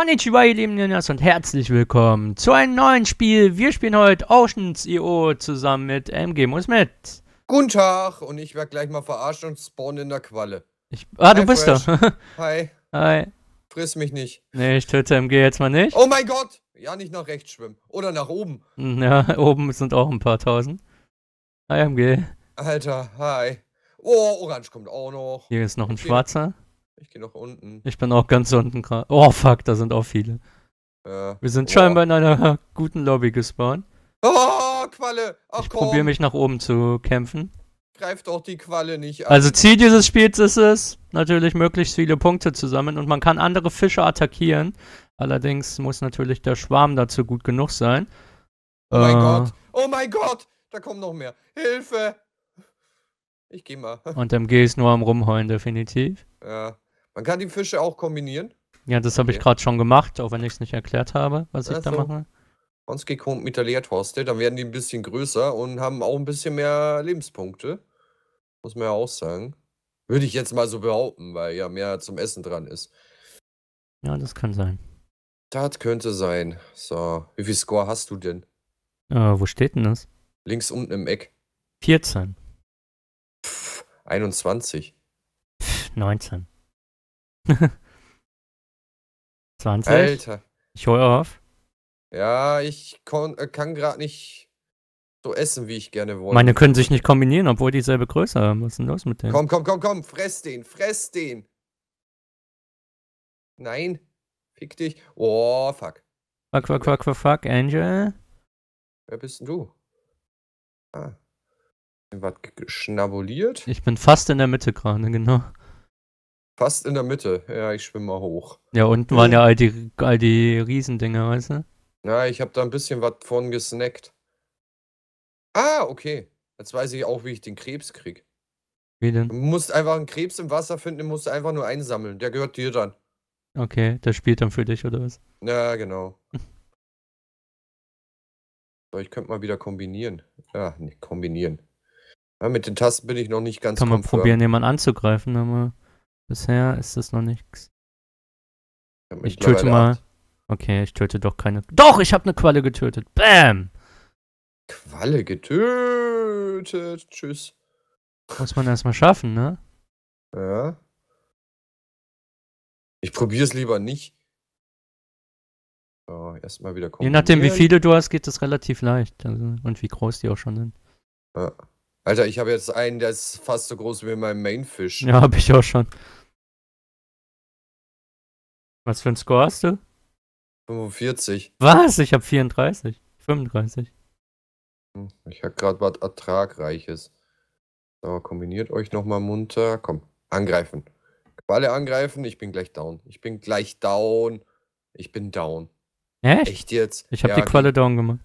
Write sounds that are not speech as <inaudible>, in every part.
Konnichiwa, ihr lieben Ninjas und herzlich willkommen zu einem neuen Spiel. Wir spielen heute Oceans.io e zusammen mit MG Muss mit. Guten Tag und ich werde gleich mal verarscht und spawn in der Qualle. Ich, ah, Hi, du bist Fresh. da. <laughs> Hi. Hi. Friss mich nicht. Nee, ich töte MG jetzt mal nicht. Oh mein Gott! Ja, nicht nach rechts schwimmen. Oder nach oben. Hm, ja, <laughs> oben sind auch ein paar tausend. Hi, MG. Alter, hi. Oh, Orange kommt auch noch. Hier ist noch ein okay. Schwarzer. Ich gehe nach unten. Ich bin auch ganz unten gerade. Oh fuck, da sind auch viele. Äh, Wir sind wow. Oh. scheinbar in einer <laughs> guten Lobby gespawnt. Oh, Qualle! Ach, ich probiere mich nach oben zu kämpfen. Greift doch die Qualle nicht an. Also Ziel dieses Spiels ist es, natürlich möglichst viele Punkte zu sammeln und man kann andere Fische attackieren. Allerdings muss natürlich der Schwarm dazu gut genug sein. Oh äh, mein Gott! Oh mein Gott! Da kommen noch mehr. Hilfe! Ich geh mal. <laughs> Und MG ist nur am Rumheulen, definitiv. Ja. Man kann die Fische auch kombinieren. Ja, das habe okay. ich gerade schon gemacht, auch wenn ich es nicht erklärt habe, was also, ich da also, mache. Onski kommt mit der Leertorste, dann werden die ein bisschen größer und haben auch ein bisschen mehr Lebenspunkte. Muss man ja auch sagen. Würde ich jetzt mal so behaupten, weil ja mehr zum Essen dran ist. Ja, das kann sein. Das könnte sein. So, wie viel Score hast du denn? Äh, wo steht denn das? Links unten im Eck. 14. Pff, 21. Pff, 19. 20. <laughs> Alter. Ich hole auf. Ja, ich kon, äh, kann gerade nicht so essen, wie ich gerne wollte. Meine können sich nicht kombinieren, obwohl dieselbe Größe haben. Was ist denn los mit denen? Komm, komm, komm, komm, fress den, fress den. Nein, fick dich. Oh, fuck. Fuck, fuck, fuck, fuck, fuck, Angel. Wer bist denn du? Ah. Was geschnabuliert? Ich bin fast in der Mitte gerade, genau. Fast in der Mitte. Ja, ich schwimme mal hoch. Ja, unten mhm. waren ja all die, all die Riesendinger, weißt du? Na, ich habe da ein bisschen was von gesnackt. Ah, okay. Jetzt weiß ich auch, wie ich den Krebs krieg. Wie denn? Du musst einfach einen Krebs im Wasser finden, den musst du einfach nur einsammeln. Der gehört dir dann. Okay, der spielt dann für dich, oder was? Ja, genau. so, ich könnte mal wieder kombinieren. Ja, ah, nee, kombinieren. Ja, mit den Tasten bin ich noch nicht ganz Kann man probieren, jemanden anzugreifen, aber. Bisher ist das noch nichts. Ich töte mal. Acht. Okay, ich töte doch keine. Doch, ich habe eine Qualle getötet. Bam! Qualle getötet. Tschüss. Muss man erstmal schaffen, ne? Ja. Ich probier's lieber nicht. Oh, erstmal wieder kommen. Je nachdem, wie viele du hast, geht das relativ leicht. Also, und wie groß die auch schon sind. Ja. Alter, ich habe jetzt einen, der ist fast so groß wie mein Mainfish. Ja, habe ich auch schon. Was für ein Score hast du? 45. Was? Ich hab 34. 35. Hm, ich hab grad was Ertragreiches. So, kombiniert euch nochmal munter. Komm, angreifen. Qualle angreifen, ich bin gleich down. Ich bin gleich down. Ich bin down. Echt? Echt jetzt? Ich hab ja, die Qualle down gemacht.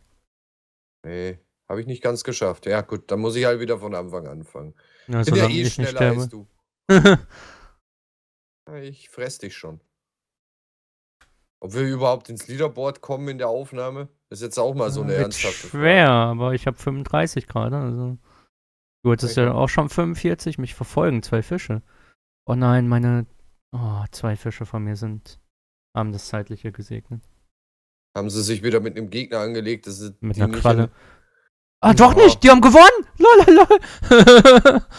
Nee, hab ich nicht ganz geschafft. Ja gut, dann muss ich halt wieder von Anfang anfangen. Na, bin ja eh schneller als du. <laughs> ich fress dich schon. Ob wir überhaupt ins Leaderboard kommen in der Aufnahme, ist jetzt auch mal so eine ja, äh, ernsthafte schwer, aber ich habe 35 gerade. Also. Du hattest okay. ja auch schon 45. Mich verfolgen zwei Fische. Oh nein, meine oh, zwei Fische von mir sind haben das Zeitliche gesegnet. Haben sie sich wieder mit einem Gegner angelegt? Das ist mit einer Qualle. Ah, doch nicht! Die haben gewonnen!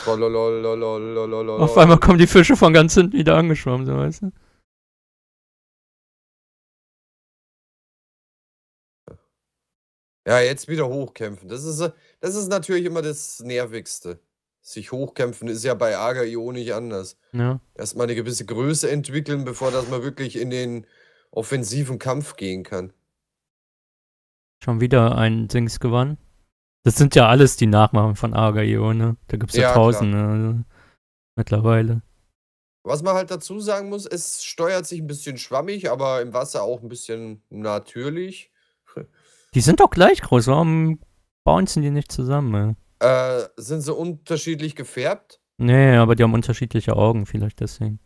Lololol! Auf einmal kommen die Fische von ganz hinten wieder angeschwommen, so weißt du. Ja, jetzt wieder hochkämpfen. Das ist, äh, das ist natürlich immer das Nervigste. Sich hochkämpfen ist ja bei eh Agaio nicht anders. Ja. Erstmal eine gewisse Größe entwickeln, bevor dass man wirklich in den offensiven Kampf gehen kann. Schon wieder ein Dings gewonnen. Das sind ja alles die Nachmachen von Agaio, eh, ne? Da gibt es ja, ja, tausende ne? also, mittlerweile. Was man halt dazu sagen muss, es steuert sich ein bisschen schwammig, aber im Wasser auch ein bisschen natürlich. Die sind doch gleich groß. Warum bouncen die nicht zusammen? Äh, sind sie unterschiedlich gefärbt? Nee, aber die haben unterschiedliche Augen, vielleicht deswegen.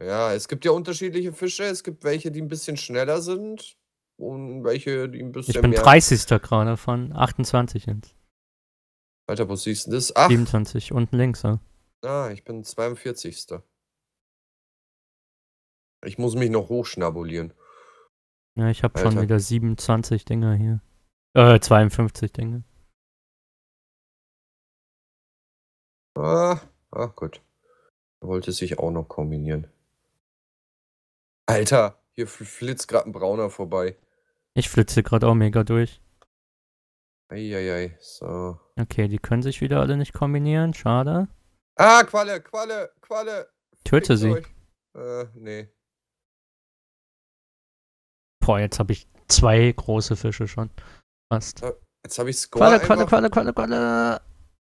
Ja, es gibt ja unterschiedliche Fische. Es gibt welche, die ein bisschen schneller sind und welche, die ein bisschen. Ich bin mehr 30. gerade von 28 jetzt. Alter, wo siehst du das? Ach. 27, unten links, ja. Ah, ich bin 42. Ich muss mich noch hochschnabulieren. Ja, ich habe schon wieder 27 Dinger hier. Äh, 52 Dinge. Ah, ah, gut. Wollte sich auch noch kombinieren. Alter, hier flitzt gerade ein Brauner vorbei. Ich flitze gerade auch mega durch. Eieiei, so. Okay, die können sich wieder alle nicht kombinieren, schade. Ah, Qualle, Qualle, Qualle. Töte Fickt sie. Euch. Äh, nee. Boah, jetzt habe ich zwei große Fische schon. Fast. Äh, jetzt habe ich Score. Qualle, Qualle, Qualle, Qualle, Qualle.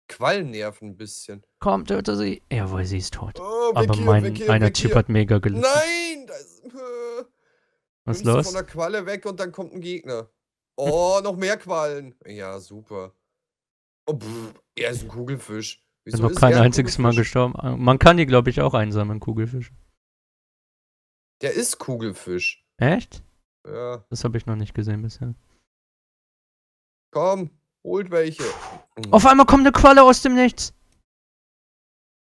Quallen nerven ein bisschen. Komm, töte sie. Jawohl, sie ist tot. Oh, Aber hier, mein, hier, Typ hat mega gelitten. Nein! Das, äh, Was ist los? von der Qualle weg und dann kommt ein Gegner. Oh, noch mehr Quallen. Ja, super. Oh, pff, er ist ein Kugelfisch. Wieso ist noch kein einziges Mal gestorben. Ah, man kann die, glaube ich, auch einsammeln, Kugelfisch. Der ist Kugelfisch. Echt? Ja. Das habe ich noch nicht gesehen bisher. Komm, holt welche. Hm. Auf einmal kommt eine Qualle aus dem Nichts.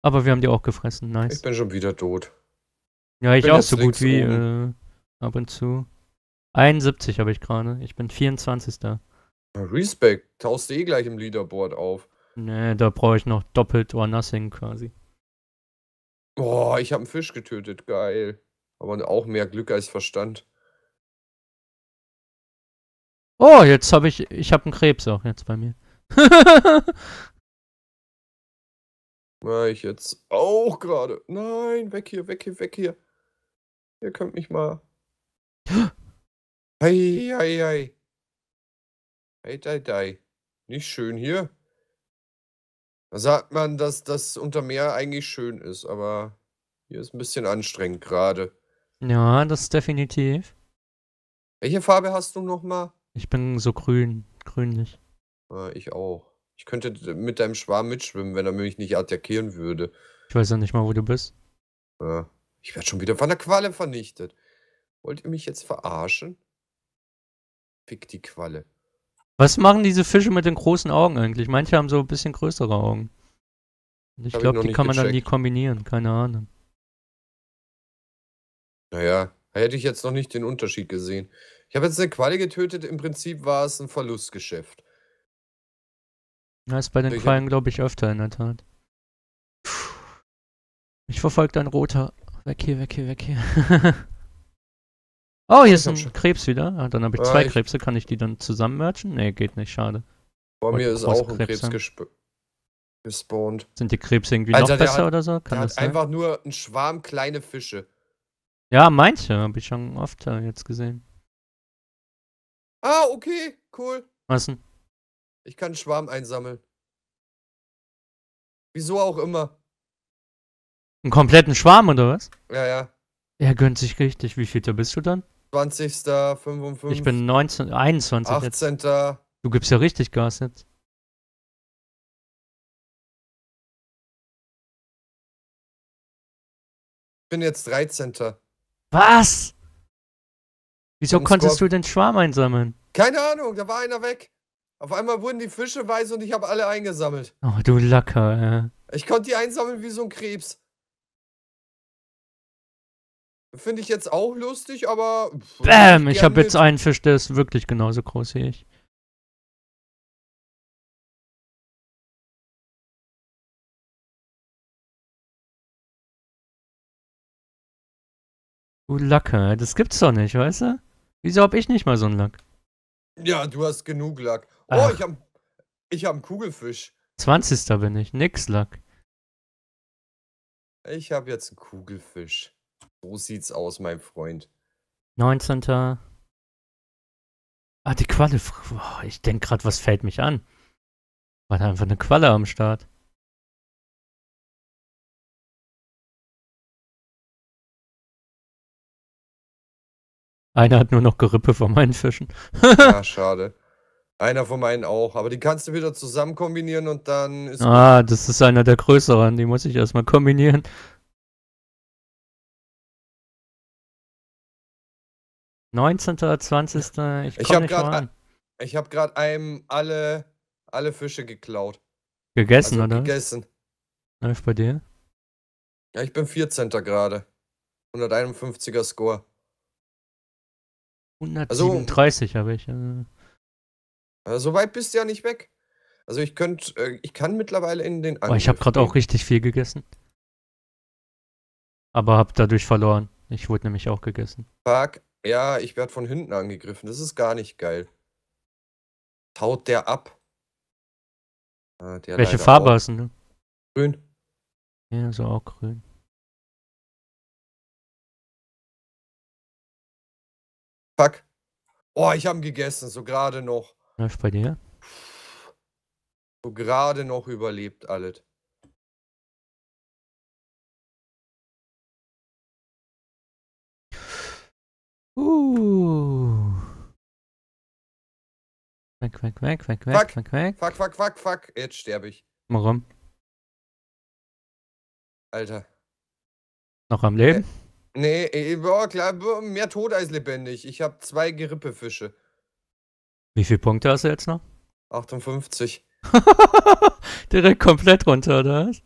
Aber wir haben die auch gefressen, nice. Ich bin schon wieder tot. Ja, ich, ich auch so gut wie äh, ab und zu. 71 habe ich gerade. Ich bin 24. Da. Respect, taust eh gleich im Leaderboard auf. Nee, da brauche ich noch doppelt or nothing quasi. Boah, ich habe einen Fisch getötet, geil. Aber auch mehr Glück als Verstand. Oh, jetzt habe ich, ich habe einen Krebs auch jetzt bei mir. War <laughs> ich jetzt auch gerade. Nein, weg hier, weg hier, weg hier. Ihr könnt mich mal. Hei, hei, hei. Hei, dei, dei. Nicht schön hier. Da sagt man, dass das unter Meer eigentlich schön ist, aber hier ist ein bisschen anstrengend gerade. Ja, das ist definitiv. Welche Farbe hast du nochmal? Ich bin so grün, grünlich. Ja, ah, ich auch. Ich könnte mit deinem Schwarm mitschwimmen, wenn er mich nicht attackieren würde. Ich weiß ja nicht mal, wo du bist. Ja. Ah, ich werde schon wieder von der Qualle vernichtet. Wollt ihr mich jetzt verarschen? Fick die Qualle. Was machen diese Fische mit den großen Augen eigentlich? Manche haben so ein bisschen größere Augen. Ich glaube, die kann gecheckt. man dann nie kombinieren, keine Ahnung. Naja, hätte ich jetzt noch nicht den Unterschied gesehen. Ich habe jetzt eine Quali getötet, im Prinzip war es ein Verlustgeschäft. Das ist bei den ich Quallen, glaube ich, öfter in der Tat. Puh. Ich verfolge ein roter. Weg hier, weg hier, weg hier. <laughs> oh, hier ist ein schon. Krebs wieder. Ah, dann habe ich ah, zwei ich Krebse. Kann ich die dann zusammen merchen? Nee, geht nicht, schade. Bei mir ist auch ein Krebs, Krebs gespawnt. Sind die Krebse irgendwie Alter, noch besser hat, oder so? Kann der das hat einfach nur ein Schwarm kleine Fische. Ja, manche habe ich schon oft äh, jetzt gesehen. Ah, okay, cool. Was denn? Ich kann einen Schwarm einsammeln. Wieso auch immer. Einen kompletten Schwarm oder was? Ja, ja. Er gönnt sich richtig. Wie viel bist du dann? 20. 55. Ich bin 19, 21. 18. Jetzt. Du gibst ja richtig Gas jetzt. Ich bin jetzt 13. Was? Wieso konntest du den Schwarm einsammeln? Keine Ahnung, da war einer weg. Auf einmal wurden die Fische weiß und ich habe alle eingesammelt. Oh, du Lacker, ja. Äh. Ich konnte die einsammeln wie so ein Krebs. Finde ich jetzt auch lustig, aber. Bäm! Ich, ich habe jetzt einen Fisch, der ist wirklich genauso groß wie ich. Du Lacker, das gibt's doch nicht, weißt du? Wieso hab ich nicht mal so einen Lack? Ja, du hast genug Lack. Oh, Ach. ich hab, ich hab einen Kugelfisch. 20. bin ich, nix Lack. Ich hab jetzt einen Kugelfisch. So sieht's aus, mein Freund. 19. Ah, die Qualle. Oh, ich denk grad, was fällt mich an? War da einfach eine Qualle am Start? Einer hat nur noch Gerippe von meinen Fischen. ja, <laughs> schade. Einer von meinen auch, aber die kannst du wieder zusammen kombinieren und dann ist. Ah, gut. das ist einer der größeren, die muss ich erstmal kombinieren. Neunzehnter, zwanzigster. Ich, ich habe gerade ich hab gerade einem alle, alle Fische geklaut. Gegessen, also, oder? Gegessen. Läuft bei dir? Ja, ich bin 14. gerade. 151er Score. 137 also, habe ich. Äh. so weit bist du ja nicht weg. Also ich könnte, äh, ich kann mittlerweile in den. Angriff ich habe gerade auch richtig viel gegessen. Aber habe dadurch verloren. Ich wurde nämlich auch gegessen. Fuck, ja, ich werde von hinten angegriffen. Das ist gar nicht geil. Taut der ab. Ah, der Welche Farbe auch. hast du? Grün. Ja, so auch grün. Fuck. Oh, ich habe gegessen, so gerade noch. Was bei dir? So gerade noch überlebt alles. Uh. Quack, quack, quack, quack, quack, quack, quack. Fuck, fuck, fuck, fuck. Jetzt sterbe ich. Warum? Alter. Noch am Leben? Äh. Nee, eh, boah, klar, mehr tot als lebendig. Ich habe zwei Gerippefische. Wie viele Punkte hast du jetzt noch? 58. <laughs> Direkt komplett runter, oder was?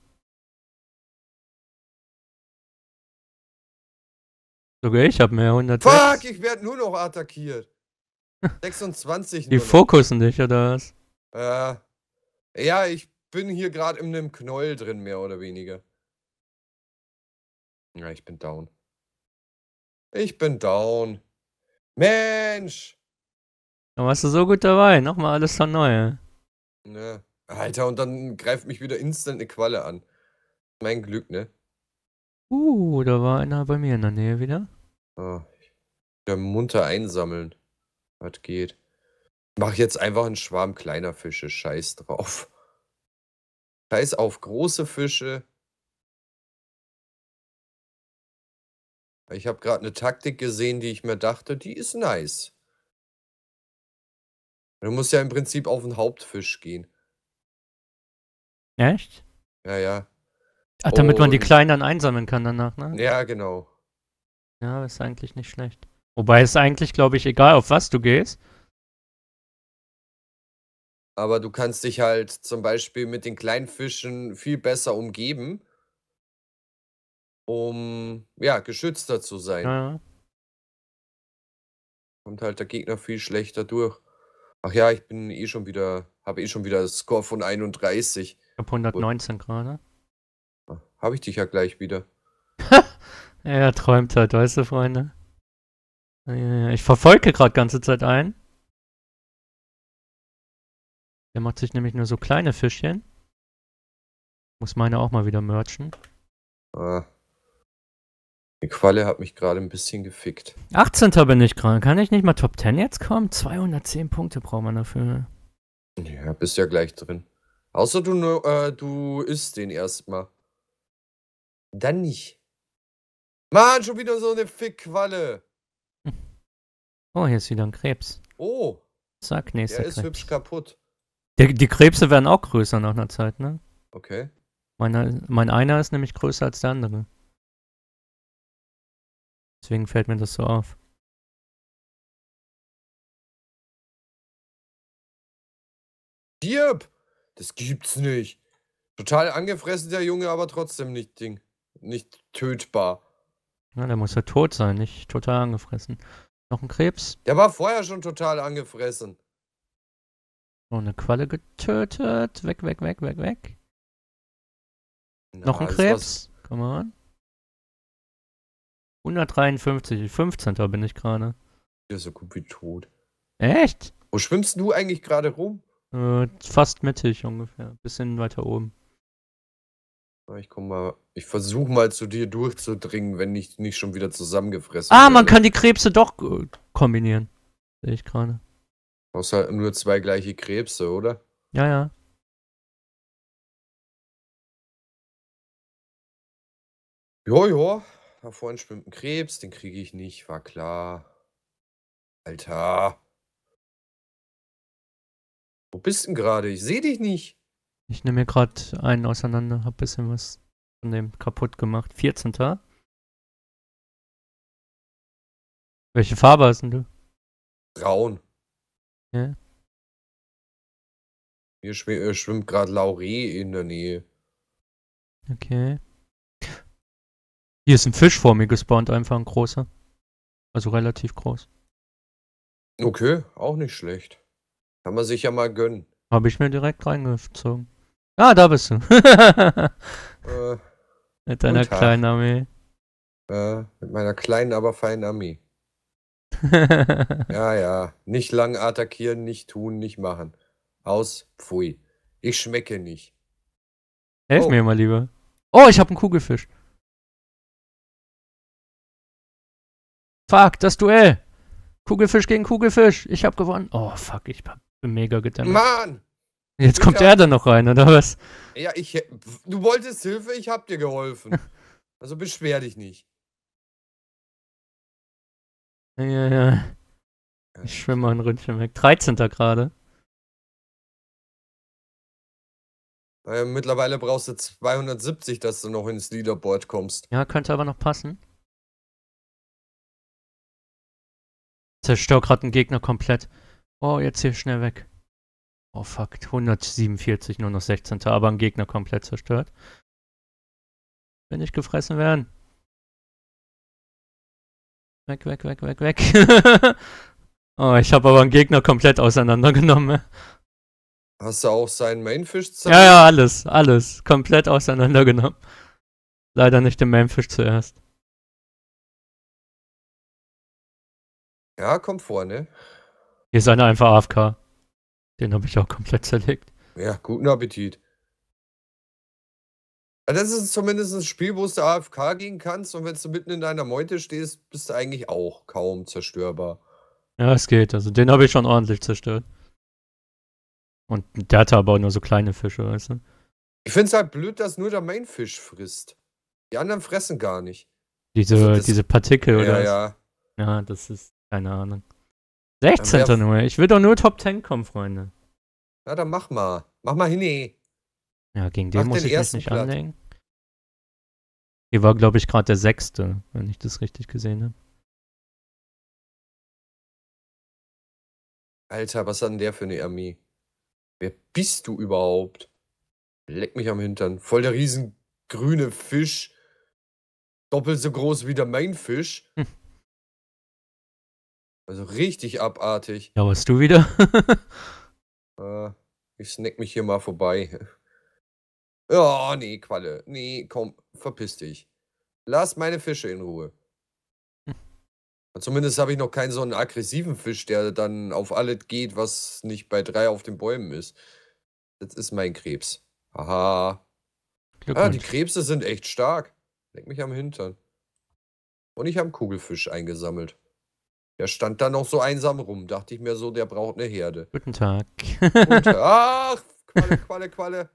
Sogar ich habe mehr 100. Fuck, ich werde nur noch attackiert. 26. <laughs> Die fokussen dich, oder was? Äh, ja, ich bin hier gerade in einem Knäuel drin, mehr oder weniger. Ja, ich bin down. Ich bin down. Mensch! Da warst du so gut dabei. Nochmal alles von neu. Ne. Alter, und dann greift mich wieder instant eine Qualle an. Mein Glück, ne? Uh, da war einer bei mir in der Nähe wieder. Ah, wieder munter einsammeln. Was geht. Mach jetzt einfach einen Schwarm kleiner Fische. Scheiß drauf. Scheiß auf große Fische. Ich habe gerade eine Taktik gesehen, die ich mir dachte, die ist nice. Du musst ja im Prinzip auf den Hauptfisch gehen. Echt? Ja, ja. Ach, damit Und man die Kleinen dann einsammeln kann danach, ne? Ja, genau. Ja, ist eigentlich nicht schlecht. Wobei es eigentlich, glaube ich, egal, auf was du gehst. Aber du kannst dich halt zum Beispiel mit den kleinen Fischen viel besser umgeben um ja, geschützter zu sein. Ja. Kommt halt der Gegner viel schlechter durch. Ach ja, ich bin eh schon wieder, habe eh schon wieder Score von 31. Ich ah, hab 119 gerade. Habe ich dich ja gleich wieder. <laughs> er träumt halt, weißt du, Freunde. Ich verfolge gerade ganze Zeit ein. Der macht sich nämlich nur so kleine Fischchen. Muss meine auch mal wieder merchen. Ah. Die Qualle hat mich gerade ein bisschen gefickt. 18. bin ich gerade. Kann ich nicht mal Top 10 jetzt kommen? 210 Punkte braucht man dafür. Ja, bist ja gleich drin. Außer du, äh, du isst den erstmal. Dann nicht. Mann, schon wieder so eine Fickqualle. Oh, hier ist wieder ein Krebs. Oh. Zack, nächster Der ist Krebs. hübsch kaputt. Der, die Krebse werden auch größer nach einer Zeit, ne? Okay. Meine, mein einer ist nämlich größer als der andere. Deswegen fällt mir das so auf. Dirb! Das gibt's nicht. Total angefressen der Junge, aber trotzdem nicht Ding. Nicht tötbar. Na, der muss ja tot sein, nicht total angefressen. Noch ein Krebs? Der war vorher schon total angefressen. Oh, eine Qualle getötet. Weg, weg, weg, weg, weg. Na, Noch ein Krebs. Was... Come on. 153, 15. bin ich gerade. Der ist so gut wie tot. Echt? Wo schwimmst du eigentlich gerade rum? Äh, fast mittig ungefähr. Bisschen weiter oben. Ah, ich komm mal. Ich versuche mal zu dir durchzudringen, wenn ich nicht schon wieder zusammengefressen Ah, werde. man kann die Krebse doch äh, kombinieren. Sehe ich gerade. Du brauchst halt nur zwei gleiche Krebse, oder? Ja, ja. Ja, ja. Hervor schwimmt ein Krebs, den kriege ich nicht, war klar. Alter. Wo bist denn gerade? Ich sehe dich nicht. Ich nehme mir gerade einen auseinander, hab ein bisschen was von dem kaputt gemacht. 14. Welche Farbe hast denn du? Braun. Ja. Hier äh, schwimmt gerade Lauree in der Nähe. Okay. Hier ist ein Fisch vor mir gespawnt, einfach ein großer. Also relativ groß. Okay, auch nicht schlecht. Kann man sich ja mal gönnen. Habe ich mir direkt reingezogen. Ah, da bist du. <laughs> äh, mit deiner kleinen Armee. Äh, mit meiner kleinen, aber feinen Armee. <laughs> ja, ja. Nicht lang attackieren, nicht tun, nicht machen. Aus, pfui. Ich schmecke nicht. Helf oh. mir mal lieber. Oh, ich habe einen Kugelfisch. Fuck, das Duell. Kugelfisch gegen Kugelfisch. Ich hab gewonnen. Oh, fuck, ich bin mega gedämmt. Mann! Jetzt kommt er da noch rein, oder was? Ja, ich. Du wolltest Hilfe, ich hab dir geholfen. <laughs> also beschwer dich nicht. Ja, ja. Ich schwimme mal ein Ründchen weg. 13. gerade. Äh, mittlerweile brauchst du 270, dass du noch ins Leaderboard kommst. Ja, könnte aber noch passen. Zerstör gerade einen Gegner komplett. Oh, jetzt hier schnell weg. Oh fuck, 147, nur noch 16. Aber ein Gegner komplett zerstört. Wenn nicht gefressen werden. Weg, weg, weg, weg, weg. <laughs> oh, ich habe aber einen Gegner komplett auseinandergenommen. Hast du auch seinen Mainfisch? Ja, ja, alles, alles. Komplett auseinandergenommen. Leider nicht den Mainfisch zuerst. Ja, kommt vor, ne? Hier ist einer einfach AFK. Den habe ich auch komplett zerlegt. Ja, guten Appetit. das ist zumindest ein Spiel, wo du AFK gehen kannst und wenn du mitten in deiner Meute stehst, bist du eigentlich auch kaum zerstörbar. Ja, es geht. Also den habe ich schon ordentlich zerstört. Und der hat aber auch nur so kleine Fische, weißt du? Ich finde es halt blöd, dass nur der Mainfisch frisst. Die anderen fressen gar nicht. Diese, also das, diese Partikel, oder? Ja, ja. Ja, das ist. Keine Ahnung. 16. Ja, nur. Ich will doch nur Top 10 kommen, Freunde. Ja, dann mach mal. Mach mal hin. Ey. Ja, gegen den mach muss den ich jetzt nicht Platz. anlegen. Hier war, glaube ich, gerade der sechste, wenn ich das richtig gesehen habe. Alter, was hat denn der für eine Armee? Wer bist du überhaupt? Leck mich am Hintern. Voll der riesengrüne Fisch. Doppelt so groß wie der Mainfisch. Hm. <laughs> Also richtig abartig. Ja, was du wieder? <laughs> äh, ich snack mich hier mal vorbei. <laughs> Ja, oh, nee, Qualle. Nee, komm, verpiss dich. Lass meine Fische in Ruhe. Hm. <laughs> Zumindest habe ich noch keinen so einen aggressiven Fisch, der dann auf alles geht, was nicht bei drei auf den Bäumen ist. Das ist mein Krebs. Haha. Ah, die Krebse sind echt stark. Leck mich am Hintern. Und ich habe einen Kugelfisch eingesammelt. Der stand da noch so einsam rum. Dachte ich mir so, der braucht eine Herde. Guten Tag. Und, <laughs> ach, Qualle, Qualle, Qualle.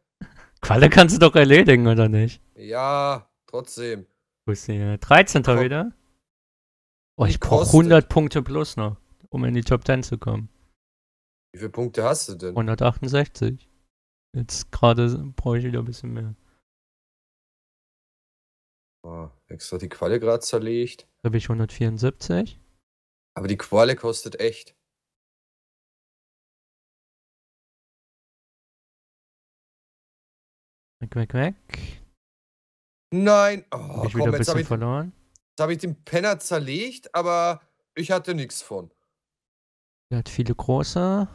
Qualle kannst du doch erledigen, oder nicht? Ja, trotzdem. Wo ist der? 13. Komm. wieder? Oh, ich brauche 100 Punkte plus noch, um in die Top 10 zu kommen. Wie viele Punkte hast du denn? 168. Jetzt gerade brauche ich wieder ein bisschen mehr. Oh, extra die Qualle gerade zerlegt. Da habe ich 174. Aber die Qualle kostet echt. Weg, weg, weg. Nein! Oh, ich komm, wieder ein jetzt bisschen hab ich, verloren. Jetzt habe ich den Penner zerlegt, aber ich hatte nichts von. Er hat viele große.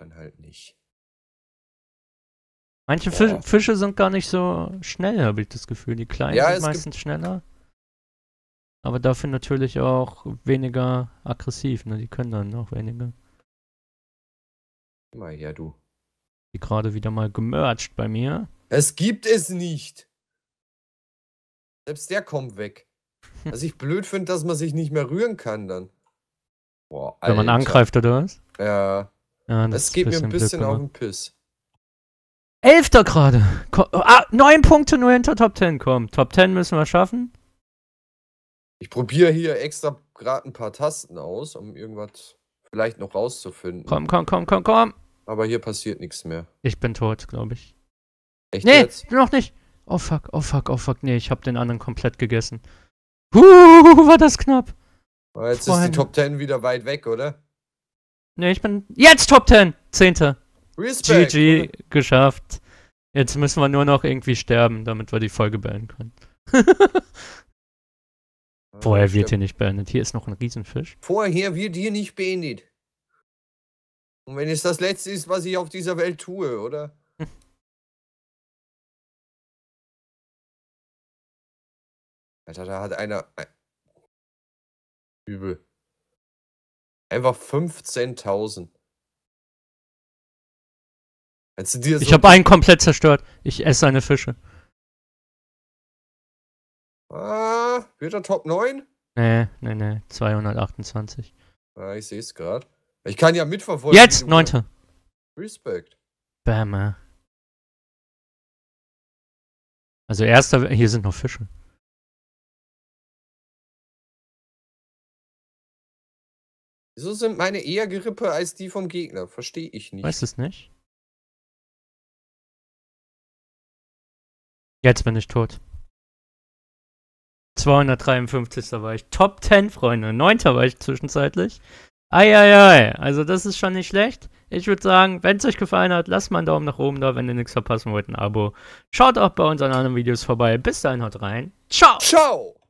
Dann halt nicht. Manche Fisch, oh. Fische sind gar nicht so schnell, habe ich das Gefühl. Die kleinen ja, sind meistens schneller. Aber dafür natürlich auch weniger aggressiv, ne? Die können dann auch weniger. Immer ja, du. Die gerade wieder mal gemercht bei mir. Es gibt es nicht. Selbst der kommt weg. <laughs> Was ich blöd finde, dass man sich nicht mehr rühren kann dann. Boah, Alter. Wenn man angreift, oder was? Ja. ja das, das geht mir ein bisschen Glück, auf ne? den Piss. Elfter gerade. Ah, neun Punkte nur hinter Top 10 kommen. Top 10 müssen wir schaffen. Ich probiere hier extra gerade ein paar Tasten aus, um irgendwas vielleicht noch rauszufinden. Komm, komm, komm, komm, komm. Aber hier passiert nichts mehr. Ich bin tot, glaube ich. Echt nee, jetzt? noch nicht. Oh fuck, oh fuck, oh fuck. Nee, ich habe den anderen komplett gegessen. Huh, war das knapp. Aber jetzt Freunde. ist die Top 10 wieder weit weg, oder? Nee, ich bin jetzt Top 10. Zehnte. Respekt, GG oder? geschafft. Jetzt müssen wir nur noch irgendwie sterben, damit wir die Folge beenden können. <laughs> Vorher äh, wird hier nicht beendet. Hier ist noch ein Riesenfisch. Vorher wird hier nicht beendet. Und wenn es das Letzte ist, was ich auf dieser Welt tue, oder? <laughs> Alter, da hat einer... Übel. Einfach 15.000. So ich habe einen komplett zerstört. Ich esse seine Fische. Ah er, wird er Top 9? Nee, nee, nee, 228. Ja, ah, ich sehe es gerade. Ich kann ja mitverfolgen. Jetzt, 9. Respekt. Bämmer. Also erster, hier sind noch Fische. Wieso sind meine eher Gerippe als die vom Gegner? Verstehe ich nicht. Weiß es nicht. Jetzt bin ich tot. 253. war ich. Top 10, Freunde. Neunter war ich zwischenzeitlich. Eieiei. Also, das ist schon nicht schlecht. Ich würde sagen, wenn es euch gefallen hat, lasst mal einen Daumen nach oben da, wenn ihr nichts verpassen wollt, ein Abo. Schaut auch bei unseren anderen Videos vorbei. Bis dahin, haut rein. Ciao. Ciao.